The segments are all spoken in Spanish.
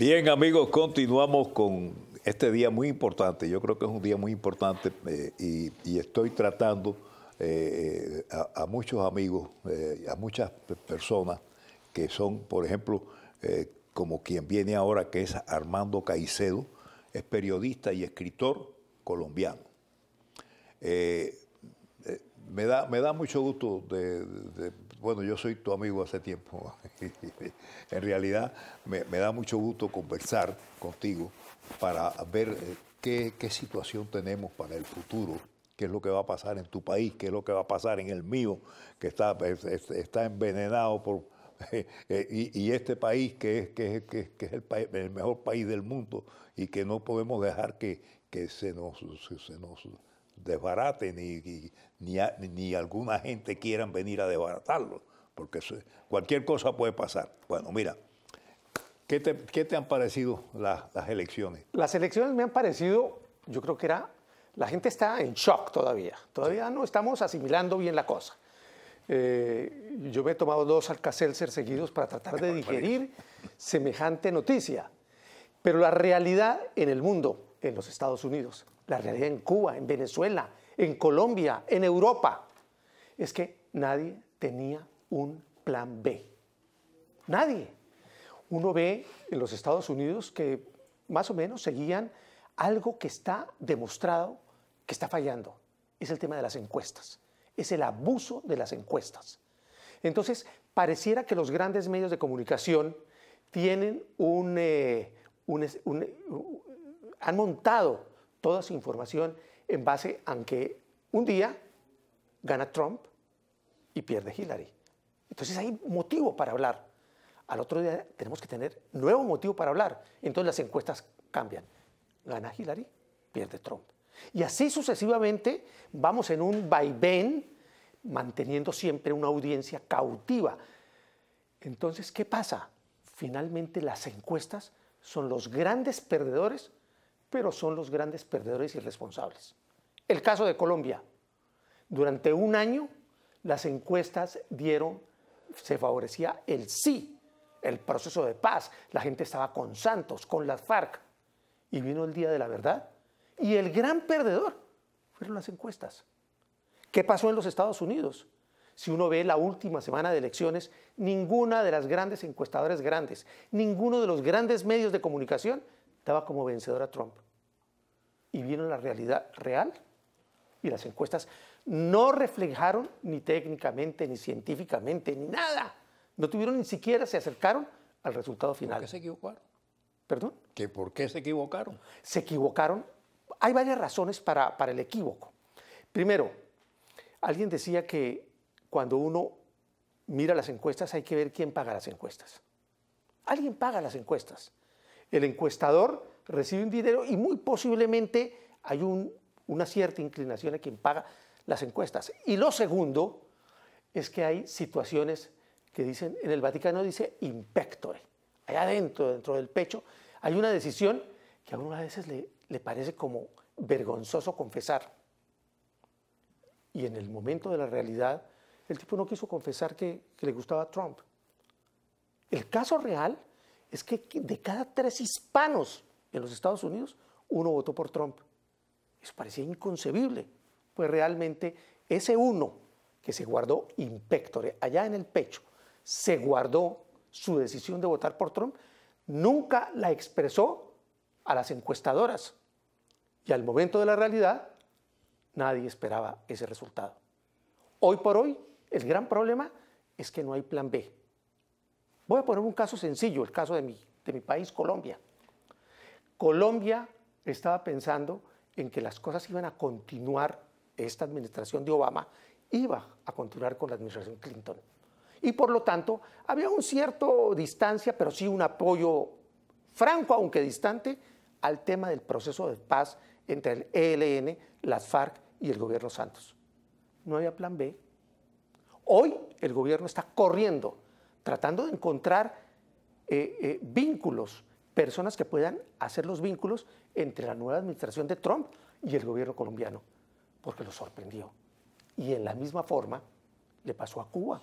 Bien, amigos, continuamos con este día muy importante. Yo creo que es un día muy importante eh, y, estoy tratando eh, eh, a, muchos amigos, a muchas personas que son, por ejemplo, como quien viene ahora, que es Armando Caicedo, es periodista y escritor colombiano. me, da, me da mucho gusto de bueno, yo soy tu amigo hace tiempo. en realidad me, da mucho gusto conversar contigo para ver eh, qué, situación tenemos para el futuro qué es lo que va a pasar en tu país, qué es lo que va a pasar en el mío, que está, está envenenado por... Eh, y, este país que es, el, el, mejor país del mundo y que no podemos dejar que, que se, nos, se, nos, desbaraten ni, ni, alguna gente quieran venir a desbaratarlo, porque cualquier cosa puede pasar. Bueno, mira, ¿Qué te, han parecido las elecciones? Las elecciones me han parecido, yo creo que era, la gente está en shock todavía, todavía no estamos asimilando bien la cosa. Eh, yo me he tomado dos alcacelser seguidos para tratar de digerir semejante noticia, pero la realidad en el mundo, en los Estados Unidos, la realidad en Cuba, en Venezuela, en Colombia, en Europa, es que nadie tenía un plan B. Nadie. Uno ve en los Estados Unidos que más o menos seguían algo que está demostrado que está fallando. Es el tema de las encuestas. Es el abuso de las encuestas. Entonces, pareciera que los grandes medios de comunicación tienen un, eh, eh, han montado toda su información en base a que un día gana Trump y pierde Hillary. Entonces hay motivo para hablar. Al otro día tenemos que tener nuevo motivo para hablar. Entonces las encuestas cambian. Gana Hillary, pierde Trump. Y así sucesivamente vamos en un vaivén manteniendo siempre una audiencia cautiva. Entonces, ¿qué pasa? Finalmente las encuestas son los grandes perdedores pero son los grandes perdedores y responsables. El caso de Colombia. Durante un año las encuestas dieron, se favorecía el sí, el proceso de paz. La gente estaba con Santos, con las FARC. Y vino el día de la verdad. Y el gran perdedor fueron las encuestas. ¿Qué pasó en los Estados Unidos? Si uno ve la última semana de elecciones, ninguna de las grandes encuestadoras grandes, ninguno de los grandes medios de comunicación estaba como vencedor a Trump. Y vieron la realidad real y las encuestas no reflejaron ni técnicamente, ni científicamente, ni nada. No tuvieron ni siquiera, se acercaron al resultado final. ¿Por qué se equivocaron? ¿Perdón? ¿Que ¿Por qué se equivocaron? Se equivocaron. Hay varias razones para, para el equívoco. Primero, alguien decía que cuando uno mira las encuestas hay que ver quién paga las encuestas. Alguien paga las encuestas el encuestador recibe un dinero y muy posiblemente hay una cierta inclinación a quien paga las encuestas. Y lo segundo es que hay situaciones que dicen, en el Vaticano dice impectore, allá adentro, dentro del pecho, hay una decisión que a uno a veces le, le parece como vergonzoso confesar. Y en el momento de la realidad, el tipo no quiso confesar que, que le gustaba Trump. El caso real es que de cada tres hispanos en los Estados Unidos, uno votó por Trump. Eso parecía inconcebible. Pues realmente ese uno que se guardó in allá en el pecho, se guardó su decisión de votar por Trump, nunca la expresó a las encuestadoras. Y al momento de la realidad, nadie esperaba ese resultado. Hoy por hoy, el gran problema es que no hay plan B. Voy a poner un caso sencillo, el caso de mi, país, Colombia. Colombia estaba pensando en que las cosas iban a continuar, esta administración de Obama iba a continuar con la administración Clinton. Y por lo tanto, había un cierto distancia, pero sí un apoyo franco, aunque distante, al tema del proceso de paz entre el ELN, las FARC y el gobierno Santos. No había plan B. Hoy el gobierno está corriendo tratando de encontrar eh, eh, vínculos, personas que puedan hacer los vínculos entre la nueva administración de Trump y el gobierno colombiano, porque lo sorprendió. Y en la misma forma le pasó a Cuba.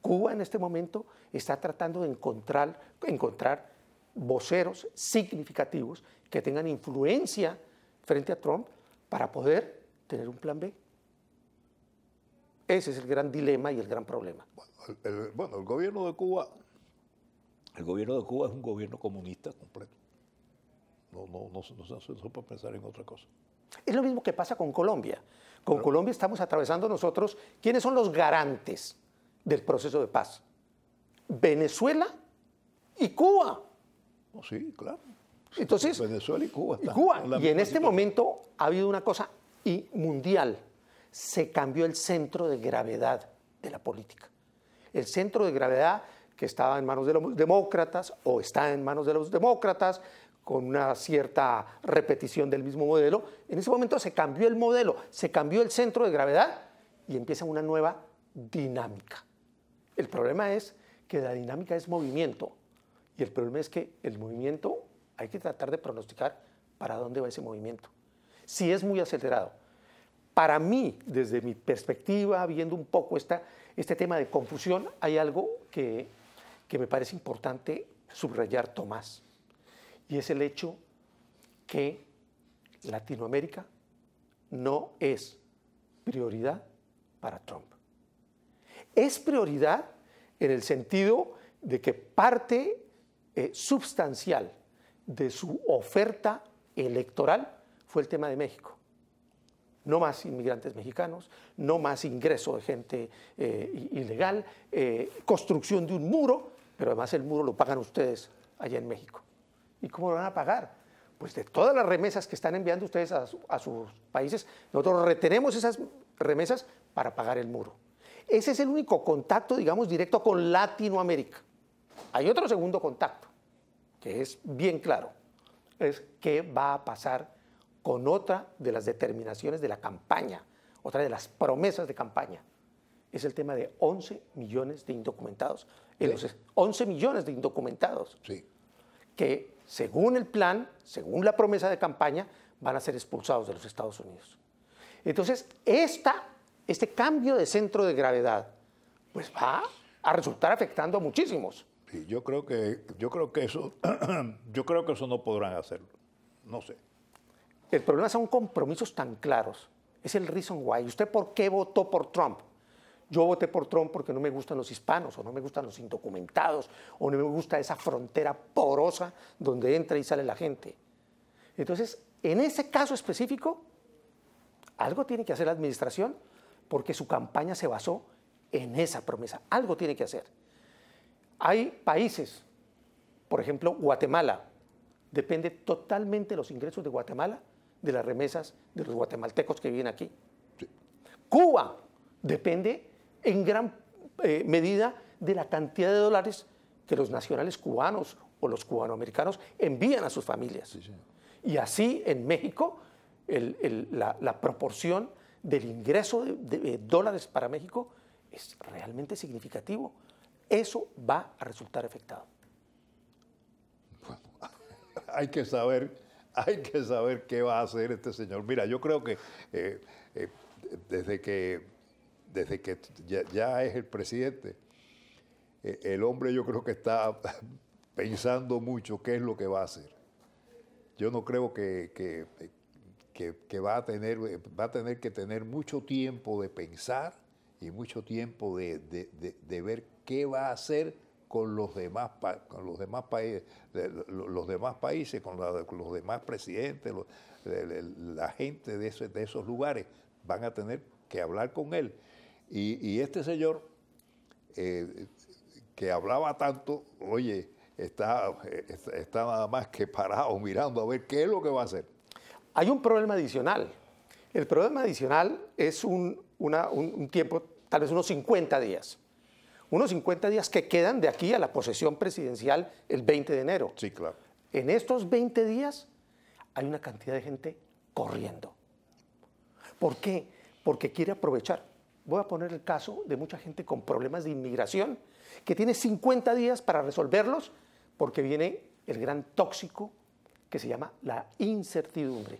Cuba en este momento está tratando de encontrar, encontrar voceros significativos que tengan influencia frente a Trump para poder tener un plan B. Ese es el gran dilema y el gran problema. Bueno el, gobierno de Cuba, el gobierno de Cuba es un gobierno comunista completo. No, no, no, se, no pensar en otra cosa. Es lo mismo que pasa con Colombia. Con Colombia estamos atravesando nosotros quiénes son los garantes del proceso de paz. Venezuela y Cuba. sí, claro. Entonces, Venezuela y Cuba. y En y en este momento ha habido una cosa y mundial se cambió el centro de gravedad de la política. El centro de gravedad que estaba en manos de los demócratas o está en manos de los demócratas con una cierta repetición del mismo modelo, en ese momento se cambió el modelo, se cambió el centro de gravedad y empieza una nueva dinámica. El problema es que la dinámica es movimiento y el problema es que el movimiento hay que tratar de pronosticar para dónde va ese movimiento. Si es muy acelerado, para mí, desde mi perspectiva, viendo un poco este tema de confusión, hay algo que, me parece importante subrayar, Tomás, y es el hecho que Latinoamérica no es prioridad para Trump. Es prioridad en el sentido de que parte eh, sustancial de su oferta electoral fue el tema de México no más inmigrantes mexicanos, no más ingreso de gente eh, ilegal, eh, construcción de un muro, pero además el muro lo pagan ustedes allá en México. ¿Y cómo lo van a pagar? Pues de todas las remesas que están enviando ustedes a, a sus países, nosotros retenemos esas remesas para pagar el muro. Ese es el único contacto, digamos, directo con Latinoamérica. Hay otro segundo contacto, que es bien claro, es qué va a pasar con otra de las determinaciones de la campaña, otra de las promesas de campaña. Es el tema de 11 millones de indocumentados. En Los 11 millones de indocumentados sí. que, según el plan, según la promesa de campaña, van a ser expulsados de los Estados Unidos. Entonces, este cambio de centro de gravedad, pues va a resultar afectando a muchísimos. yo creo que, yo creo que eso, yo creo que eso no podrán hacerlo. No sé. El problema son compromisos tan claros. Es el reason why. ¿Usted por qué votó por Trump? Yo voté por Trump porque no me gustan los hispanos, o no me gustan los indocumentados, o no me gusta esa frontera porosa donde entra y sale la gente. Entonces, en ese caso específico, algo tiene que hacer la administración porque su campaña se basó en esa promesa. Algo tiene que hacer. Hay países, por ejemplo, Guatemala, depende totalmente de los ingresos de Guatemala de las remesas de los guatemaltecos que viven aquí. Cuba depende en gran eh, medida de la cantidad de dólares que los nacionales cubanos o los cubanoamericanos envían a sus familias. Y así en México la, proporción del ingreso de, eh, dólares para México es realmente significativo. Eso va a resultar afectado. hay que saber hay que saber qué va a hacer este señor. Mira, yo creo que eh, eh, desde que, desde que ya, es el presidente, eh, el hombre yo creo que está pensando mucho qué es lo que va a hacer. Yo no creo que, que, va, a tener, va a tener que tener mucho tiempo de pensar y mucho tiempo de ver qué va a hacer con los demás, con los demás, países, los demás países, con, los demás presidentes, la gente de, esos lugares van a tener que hablar con él. Y, este señor, eh, que hablaba tanto, oye, está, está nada más que parado mirando a ver qué es lo que va a hacer. Hay un problema adicional. El problema adicional es un tiempo, tal vez unos 50 días unos 50 días que quedan de aquí a la posesión presidencial el 20 de enero. Sí, claro. En estos 20 días hay una cantidad de gente corriendo. ¿Por qué? Porque quiere aprovechar. Voy a poner el caso de mucha gente con problemas de inmigración que tiene 50 días para resolverlos porque viene el gran tóxico que se llama la incertidumbre.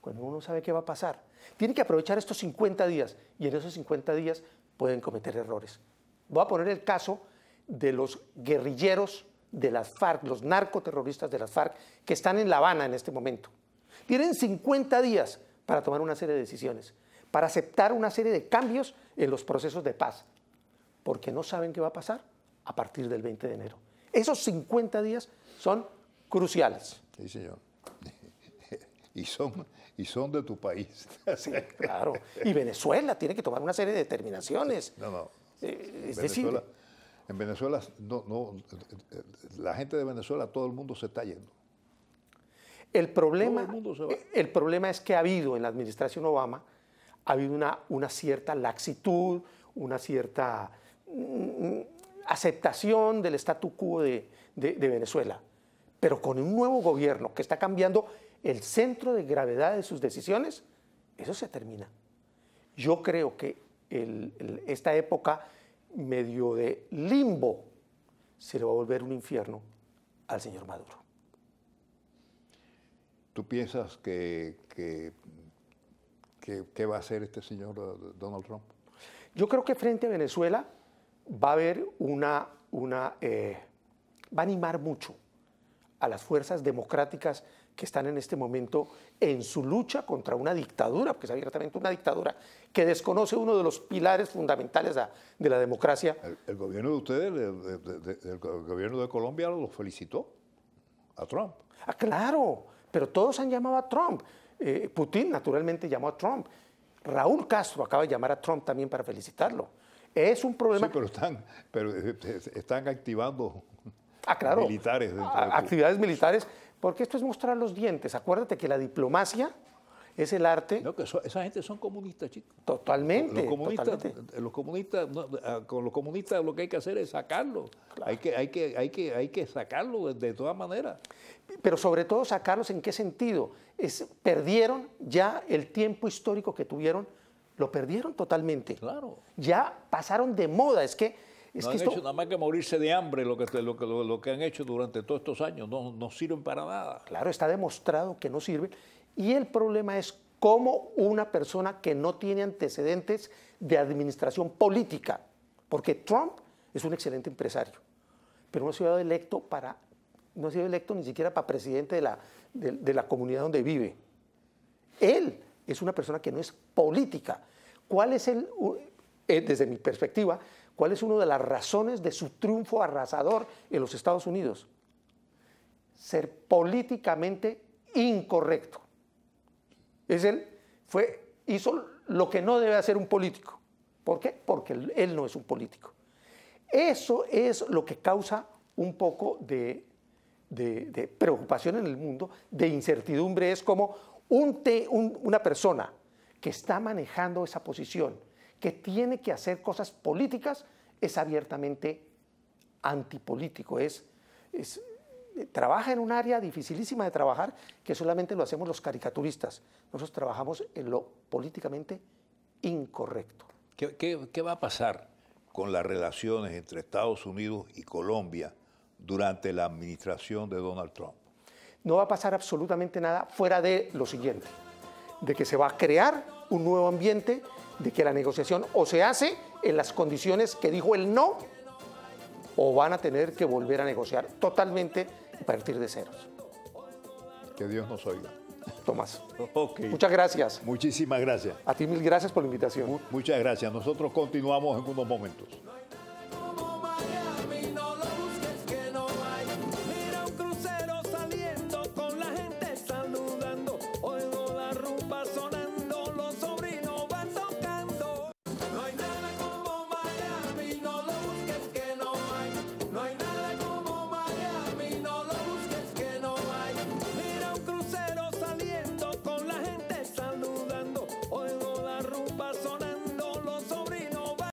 Cuando uno sabe qué va a pasar, tiene que aprovechar estos 50 días y en esos 50 días pueden cometer errores. Voy a poner el caso de los guerrilleros de las FARC, los narcoterroristas de las FARC, que están en La Habana en este momento. Tienen 50 días para tomar una serie de decisiones, para aceptar una serie de cambios en los procesos de paz, porque no saben qué va a pasar a partir del 20 de enero. Esos 50 días son cruciales. Sí, señor. Y son, y son de tu país. Sí, claro. Y Venezuela tiene que tomar una serie de determinaciones. No, no es decir, en Venezuela, no, la gente de Venezuela, todo el mundo se está yendo. El problema, el, problema es que ha habido en la administración Obama, ha habido una, una cierta laxitud, una cierta mm, aceptación del statu quo de, de Venezuela. Pero con un nuevo gobierno que está cambiando el centro de gravedad de sus decisiones, eso se termina. Yo creo que esta época medio de limbo, se le va a volver un infierno al señor Maduro. ¿Tú piensas que, va a hacer este señor eh, Donald Trump? Yo creo que frente a Venezuela va a haber una, una eh, va a animar mucho a las fuerzas democráticas que están en este momento en su lucha contra una dictadura, porque es abiertamente una dictadura que desconoce uno de los pilares fundamentales de la democracia. El, gobierno de ustedes, el, gobierno de Colombia lo felicitó a Trump. Ah, claro, pero todos han llamado a Trump. Eh, Putin naturalmente llamó a Trump. Raúl Castro acaba de llamar a Trump también para felicitarlo. Es un problema. Sí, pero están, pero eh, eh, están activando ah, claro, ah, Actividades militares porque esto es mostrar los dientes. Acuérdate que la diplomacia es el arte. que esa gente son comunistas, chicos. Totalmente. Los comunistas, ah, con los comunistas lo que hay que hacer es sacarlos. Hay, que, hay, que, hay, que, hay que sacarlos de, todas maneras. Pero sobre todo sacarlos en qué sentido. perdieron ya el tiempo histórico que tuvieron, lo perdieron totalmente. Claro. Ya pasaron de moda. Es que no han hecho nada más que morirse de hambre lo que, lo, lo, que han hecho durante todos estos años. No, sirven para nada. Claro, está demostrado que no sirven. Y el problema es cómo una persona que no tiene antecedentes de administración política, porque Trump es un excelente empresario, pero no ha sido electo para no ha sido electo ni siquiera para presidente de la, de la comunidad donde vive. Él es una persona que no es política. ¿Cuál es el, eh, desde mi perspectiva, ¿Cuál es una de las razones de su triunfo arrasador en los Estados Unidos? Ser políticamente incorrecto. Es él, fue, hizo lo que no debe hacer un político. ¿Por qué? Porque él no es un político. Eso es lo que causa un poco de, preocupación en el mundo, de incertidumbre. Es como una persona que está manejando esa posición que tiene que hacer cosas políticas es abiertamente antipolítico, es, es, trabaja en un área dificilísima de trabajar que solamente lo hacemos los caricaturistas. Nosotros trabajamos en lo políticamente incorrecto. ¿Qué, qué va a pasar con las relaciones entre Estados Unidos y Colombia durante la administración de Donald Trump? No va a pasar absolutamente nada fuera de lo siguiente, de que se va a crear un nuevo ambiente de que la negociación o se hace en las condiciones que dijo el no o van a tener que volver a negociar totalmente a partir de cero. Que Dios nos oiga. Tomás. Muchas gracias. Muchísimas gracias. A ti mil gracias por la invitación. muchas gracias. Nosotros continuamos en unos momentos.